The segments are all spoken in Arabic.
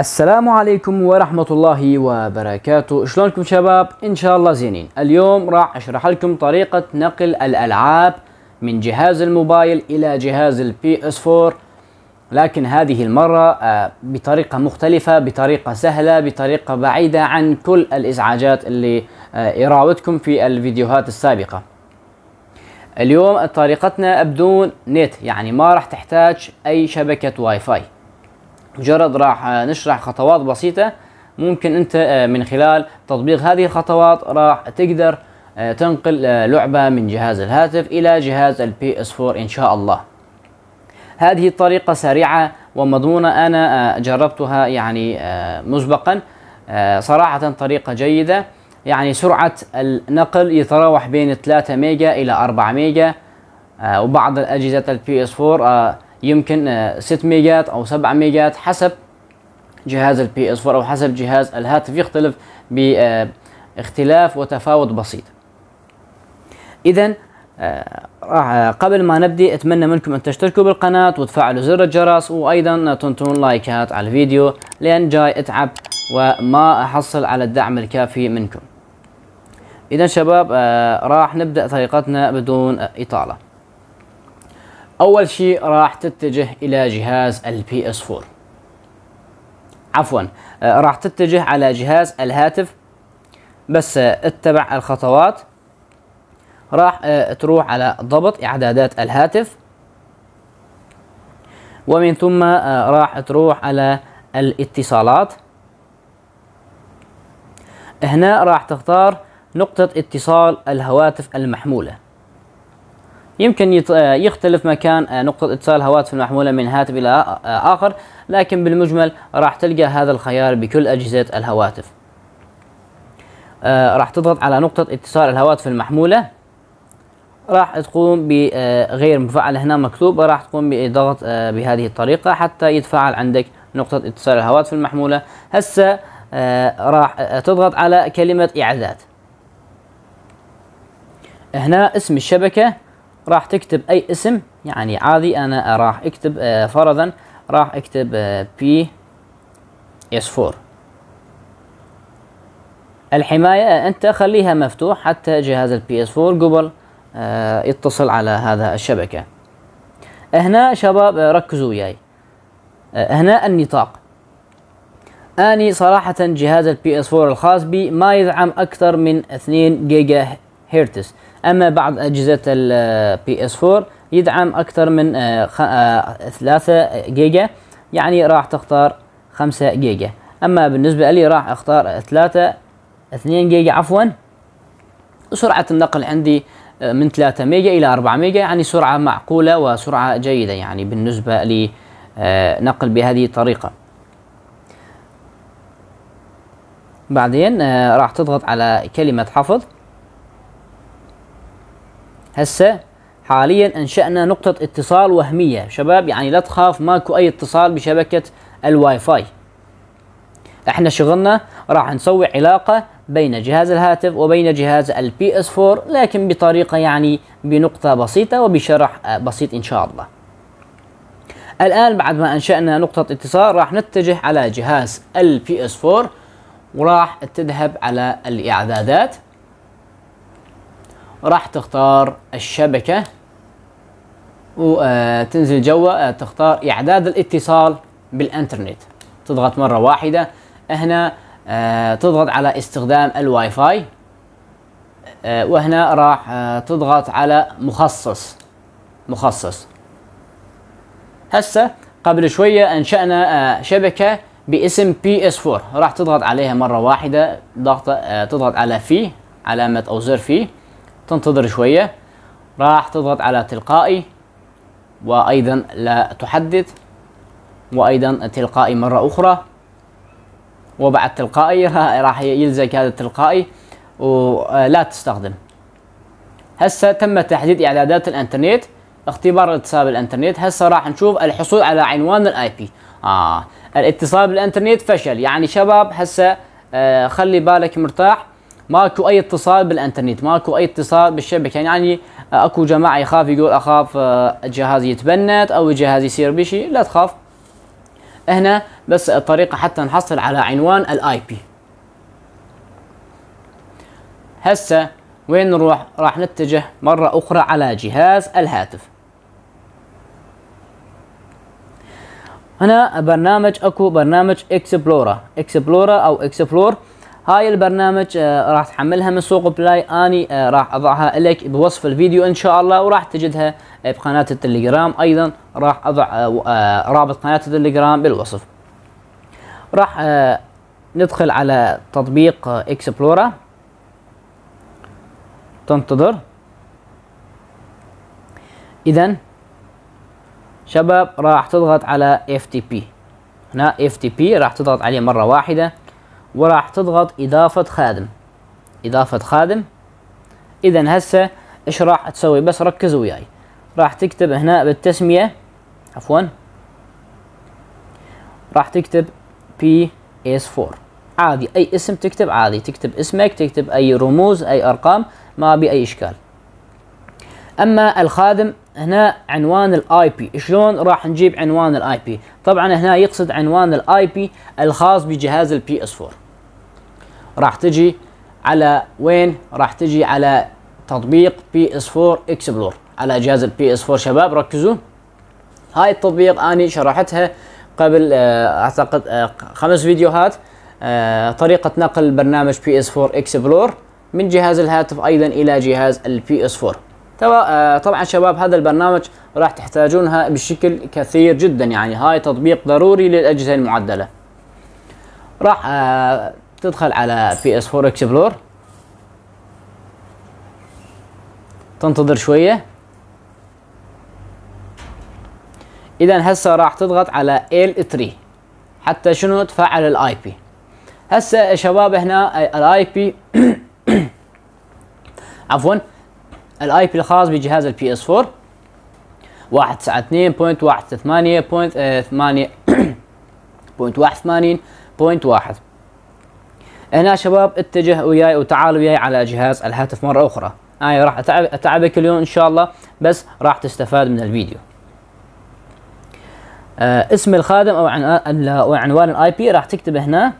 السلام عليكم ورحمة الله وبركاته شلونكم شباب إن شاء الله زينين اليوم راح أشرح لكم طريقة نقل الألعاب من جهاز الموبايل إلى جهاز البي اس 4 لكن هذه المرة آه، بطريقة مختلفة بطريقة سهلة بطريقة بعيدة عن كل الإزعاجات اللي آه، يراودكم في الفيديوهات السابقة اليوم طريقتنا بدون نت يعني ما راح تحتاج أي شبكة واي فاي مجرد راح نشرح خطوات بسيطة ممكن انت آه، من خلال تطبيق هذه الخطوات راح تقدر آه، تنقل آه، لعبة من جهاز الهاتف الى جهاز البي اس 4 ان شاء الله هذه الطريقة سريعة ومضمونة انا جربتها يعني مسبقا صراحة طريقة جيدة يعني سرعة النقل يتراوح بين 3 ميجا الى 4 ميجا وبعض الاجهزة البي اس 4 يمكن 6 آه، ميجات او 7 ميجات حسب جهاز البي اس 4 او حسب جهاز الهاتف يختلف باختلاف آه، وتفاوت بسيط اذا آه، قبل ما نبدي اتمنى منكم ان تشتركوا بالقناة وتفعلوا زر الجرس وايضا تنطون لايكات على الفيديو لان جاي اتعب وما احصل على الدعم الكافي منكم اذا شباب راح نبدأ طريقتنا بدون اطالة اول شيء راح تتجه الى جهاز البي اس 4 عفوا آه، راح تتجه على جهاز الهاتف بس آه، اتبع الخطوات راح آه، تروح على ضبط اعدادات الهاتف ومن ثم راح تروح على الاتصالات هنا راح تختار نقطة اتصال الهواتف المحمولة يمكن آه، يختلف مكان آه، نقطة اتصال هواتف المحمولة من هاتف إلى آه، آخر لكن بالمجمل راح تلقى هذا الخيار بكل أجهزة الهواتف راح تضغط على نقطة اتصال الهواتف المحمولة راح تقوم بغير مفعل هنا مكتوب راح تقوم بضغط بهذه الطريقة حتى يتفعل عندك نقطة اتصال الهواتف المحمولة هسه راح تضغط على كلمة إعداد هنا اسم الشبكة راح تكتب اي اسم يعني عادي انا راح اكتب آه فرضا راح اكتب بي اس 4 الحماية آه، انت خليها مفتوح حتى جهاز البي اس 4 قبل آه يتصل على هذا الشبكة هنا شباب آه، ركزوا وياي آه، هنا النطاق اني صراحة جهاز البي اس 4 الخاص بي ما يدعم اكثر من 2 جيجا هرتز اما بعض اجهزه البي اس 4 يدعم اكثر من 3 آه، آه، جيجا يعني راح تختار 5 جيجا اما بالنسبه لي راح اختار 3 2 جيجا عفوا سرعه النقل عندي آه، من 3 ميجا الى 4 ميجا يعني سرعه معقوله وسرعه جيده يعني بالنسبه لي نقل بهذه الطريقه بعدين راح تضغط على كلمه حفظ هسه حاليا انشأنا نقطة اتصال وهمية شباب يعني لا تخاف ماكو اي اتصال بشبكة الواي فاي احنا شغلنا راح نسوي علاقة بين جهاز الهاتف وبين جهاز البي اس 4 لكن بطريقة يعني بنقطة بسيطة وبشرح آه، بسيط ان شاء الله الان بعد ما انشأنا نقطة اتصال راح نتجه على جهاز البي اس 4 وراح تذهب على الاعدادات راح تختار الشبكة وتنزل آه، جوا آه، تختار إعداد الاتصال بالإنترنت تضغط مرة واحدة هنا آه، تضغط على استخدام الواي فاي وهنا راح تضغط على مخصص مخصص هسه قبل شوية أنشأنا شبكة باسم PS4 راح تضغط عليها مرة واحدة ضغط تضغط على في علامة أو زر فيه تنتظر شوية راح تضغط على تلقائي وأيضا لا تحدد وأيضا تلقائي مرة أخرى وبعد تلقائي راح يلزق هذا التلقائي ولا تستخدم هسه تم تحديد إعدادات الإنترنت اختبار الاتصال بالانترنت هسه راح نشوف الحصول على عنوان الاي بي اه الاتصال بالانترنت فشل يعني شباب هسه آه خلي بالك مرتاح ماكو اي اتصال بالانترنت ماكو اي اتصال بالشبكه يعني, يعني، آه، اكو جماعه يخاف يقول اخاف الجهاز آه، يتبنت او الجهاز يصير بشي لا تخاف هنا بس الطريقه حتى نحصل على عنوان الاي بي هسه وين نروح راح نتجه مره اخرى على جهاز الهاتف هنا برنامج اكو برنامج اكسبلورا اكسبلورا او اكسبلور هاي البرنامج آه، راح تحملها من سوق بلاي اني آه، راح اضعها لك بوصف الفيديو ان شاء الله وراح تجدها بقناه التليجرام ايضا راح اضع آه، رابط قناه التليجرام بالوصف راح ندخل على تطبيق اكسبلورا تنتظر اذا شباب راح تضغط على اف تي بي هنا اف تي بي راح تضغط عليه مره واحده وراح تضغط اضافة خادم اضافة خادم اذا هسه ايش راح تسوي بس ركز وياي راح تكتب هنا بالتسمية عفوا راح تكتب ps 4 عادي اي اسم تكتب عادي تكتب اسمك تكتب اي رموز اي ارقام ما بي اي اشكال اما الخادم هنا عنوان الاي بي شلون راح نجيب عنوان الاي بي طبعا هنا يقصد عنوان الاي بي الخاص بجهاز البي اس 4 راح تجي على وين راح تجي على تطبيق بي اس 4 اكسبلور على جهاز البي اس 4 شباب ركزوا هاي التطبيق اني شرحتها قبل آه، اعتقد آه، خمس فيديوهات آه، طريقة نقل برنامج بي اس 4 اكسبلور من جهاز الهاتف ايضا الى جهاز البي اس 4 طبعا شباب هذا البرنامج راح تحتاجونها بشكل كثير جدا يعني هاي تطبيق ضروري للاجهزة المعدلة راح تدخل على بي اس 4 اكسبلور تنتظر شويه اذا هسه راح تضغط علي ال L3 حتى شنو تفعل الاي بي هسه يا شباب هنا الاي بي عفوا الاي بي الخاص بجهاز البي اس 4 واحد هنا شباب اتجه وياي وتعال وياي على جهاز الهاتف مرة أخرى أنا آه، راح أتعب أتعبك اليوم إن شاء الله بس راح تستفاد من الفيديو آه اسم الخادم أو عن عنوان الاي بي راح تكتب هنا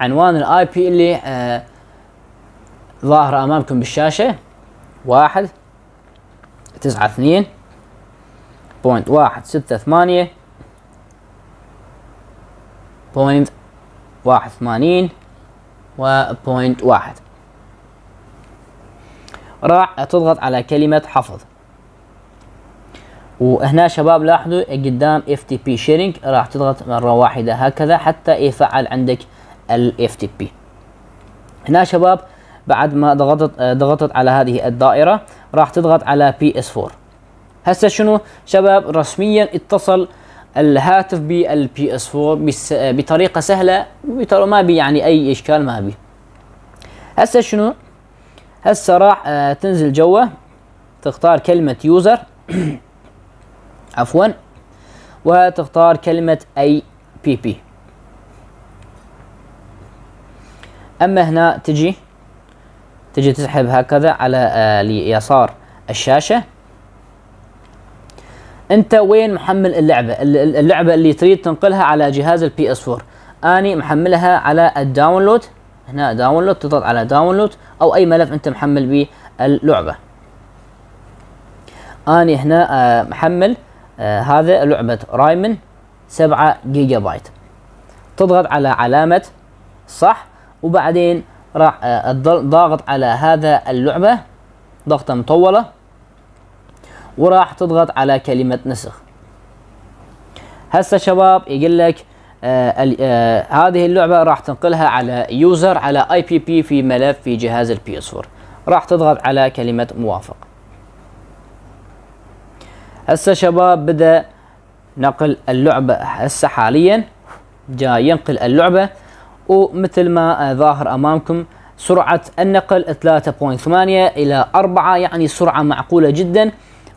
عنوان الاي بي اللي آه ظاهرة أمامكم بالشاشة واحد تسعة اثنين بوينت واحد ستة ثمانية بوينت واحد ثمانين وبوينت واحد راح تضغط على كلمة حفظ وهنا شباب لاحظوا قدام FTP sharing راح تضغط مرة واحدة هكذا حتى يفعل عندك ال FTP هنا شباب بعد ما ضغطت ضغطت على هذه الدائرة راح تضغط على PS4 هسه شنو شباب رسميا اتصل الهاتف بالبي اس 4 بطريقه سهله ما بي يعني اي اشكال ما بي هسه شنو هسه راح آه تنزل جوا تختار كلمه يوزر عفوا وتختار كلمه اي بي بي اما هنا تجي تجي تسحب هكذا على آه، اليسار الشاشه انت وين محمل اللعبه اللعبه اللي تريد تنقلها على جهاز البي اس 4 اني محملها على الداونلود هنا داونلود تضغط على داونلود او اي ملف انت محمل به اللعبه اني هنا آه، محمل آه، هذا لعبه رايمن 7 جيجا بايت تضغط على علامه صح وبعدين راح آه، ضاغط على هذا اللعبه ضغطه مطوله وراح تضغط على كلمه نسخ هسه شباب يقول لك آه آه هذه اللعبه راح تنقلها على يوزر على اي بي بي في ملف في جهاز البي اس 4 راح تضغط على كلمه موافق هسه شباب بدا نقل اللعبه هسه حاليا جاي ينقل اللعبه ومثل ما آه ظاهر امامكم سرعه النقل 3.8 الى 4 يعني سرعه معقوله جدا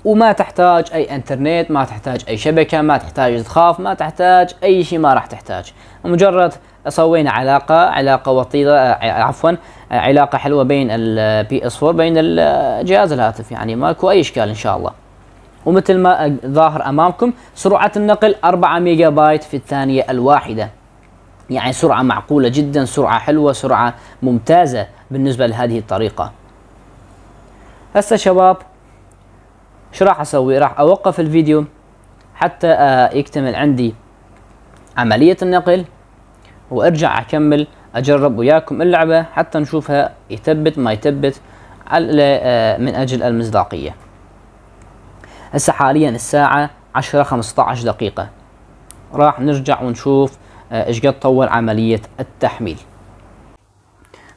وما تحتاج اي انترنت ما تحتاج اي شبكه ما تحتاج تخاف ما تحتاج اي شيء ما راح تحتاج مجرد سوينا علاقه علاقه وطيده عفوا علاقه حلوه بين البي اس 4 بين جهاز الهاتف يعني ماكو اي اشكال ان شاء الله ومثل ما ظاهر امامكم سرعه النقل 4 ميجا بايت في الثانيه الواحده يعني سرعه معقوله جدا سرعه حلوه سرعه ممتازه بالنسبه لهذه الطريقه هسه شباب شو راح اسوي راح اوقف الفيديو حتى آه، يكتمل عندي عملية النقل وارجع اكمل اجرب وياكم اللعبة حتى نشوفها يثبت ما يثبت آه، من اجل المصداقية هسه حاليا الساعة عشرة خمسة عشر دقيقة راح نرجع ونشوف آه، ايش قد طول عملية التحميل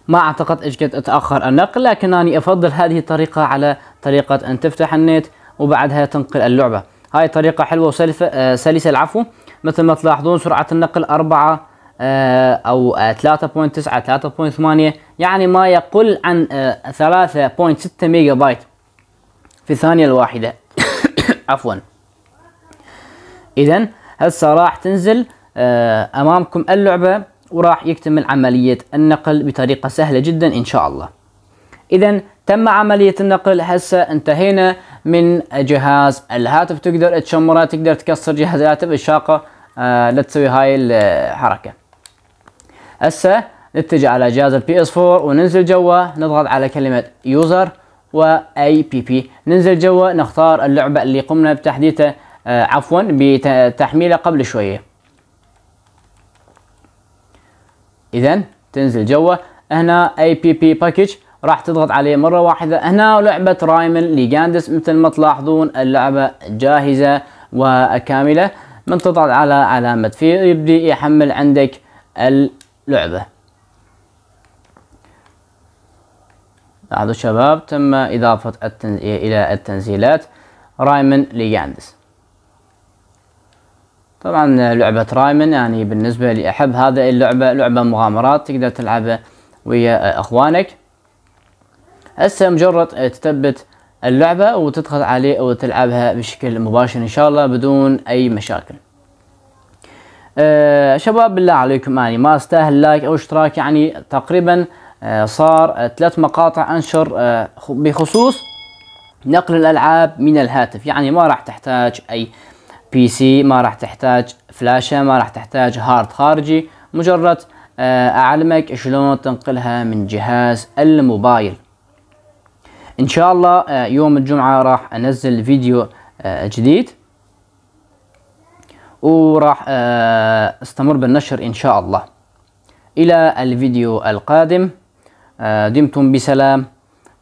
ما اعتقد ايش قد اتاخر النقل لكن أنا افضل هذه الطريقة على طريقة ان تفتح النت وبعدها تنقل اللعبة هاي طريقة حلوة وسلسة آه، سلسة العفو مثل ما تلاحظون سرعة النقل 4 آه، أو 3.9 آه، 3.8 يعني ما يقل عن 3.6 ميجا بايت في الثانية الواحدة عفوا إذا هسه راح تنزل أمامكم اللعبة وراح يكتمل عملية النقل بطريقة سهلة جدا إن شاء الله إذا تم عملية النقل هسه انتهينا من جهاز الهاتف تقدر تشمره تقدر تكسر جهاز الهاتف الشاقة آه لا تسوي هاي الحركة هسه نتجه على جهاز البي اس 4 وننزل جوا نضغط على كلمة يوزر اي بي بي ننزل جوا نختار اللعبة اللي قمنا بتحديثها آه عفوا بتحميلها قبل شوية اذا تنزل جوا هنا اي بي بي باكج راح تضغط عليه مرة واحدة هنا لعبة رايمن لجاندس مثل ما تلاحظون اللعبة جاهزة وكاملة من تضغط على علامة في يبدأ يحمل عندك اللعبة لاحظوا شباب تم إضافة التنز... إلى التنزيلات رايمن لجاندس طبعا لعبة رايمن يعني بالنسبة لي أحب هذا اللعبة لعبة مغامرات تقدر تلعبها ويا أخوانك هسه مجرد تثبت اللعبة وتدخل عليه وتلعبها بشكل مباشر ان شاء الله بدون اي مشاكل أه شباب بالله عليكم يعني ما استاهل لايك او اشتراك يعني تقريبا أه صار ثلاث مقاطع انشر أه بخصوص نقل الالعاب من الهاتف يعني ما راح تحتاج اي بي سي ما راح تحتاج فلاشة ما راح تحتاج هارد خارجي مجرد أه، اعلمك شلون تنقلها من جهاز الموبايل ان شاء الله آه، يوم الجمعة راح انزل فيديو آه، جديد وراح آه، استمر بالنشر ان شاء الله الى الفيديو القادم دمتم بسلام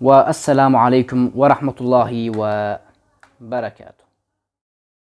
والسلام عليكم ورحمة الله وبركاته